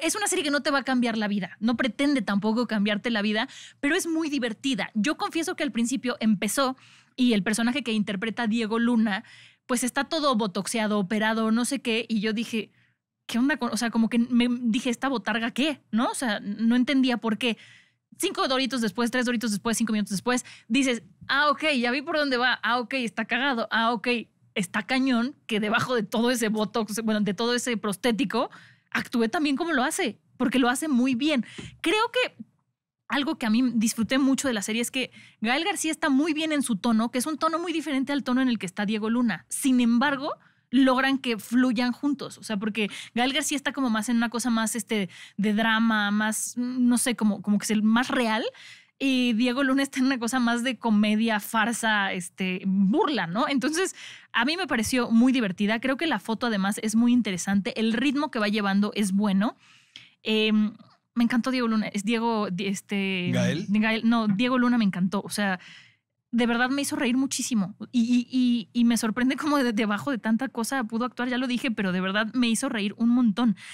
es una serie que no te va a cambiar la vida, no pretende tampoco cambiarte la vida, pero es muy divertida. Yo confieso que al principio empezó y el personaje que interpreta Diego Luna, pues está todo botoxeado, operado, no sé qué, y yo dije, ¿qué onda? O sea, como que me dije, ¿esta botarga qué? ¿No? O sea, no entendía por qué. Cinco doritos después, tres doritos después, cinco minutos después, dices, ah, ok, ya vi por dónde va, ah, ok, está cagado, ah, ok, está cañón, que debajo de todo ese botox, bueno, de todo ese prostético, actúe también como lo hace, porque lo hace muy bien. Creo que algo que a mí disfruté mucho de la serie es que Gael García está muy bien en su tono, que es un tono muy diferente al tono en el que está Diego Luna. Sin embargo, logran que fluyan juntos. O sea, porque Gael García está como más en una cosa más este, de drama, más, mm, no sé, como, como que es el más real y Diego Luna está en una cosa más de comedia, farsa, este, burla, ¿no? Entonces, a mí me pareció muy divertida. Creo que la foto además es muy interesante. El ritmo que va llevando es bueno. Em, me encantó Diego Luna. Es Diego, este. ¿Gael? No, Diego Luna me encantó. O sea, de verdad me hizo reír muchísimo. Y, me sorprende cómo debajo de tanta cosa pudo actuar, ya lo dije, pero de verdad me hizo reír un montón.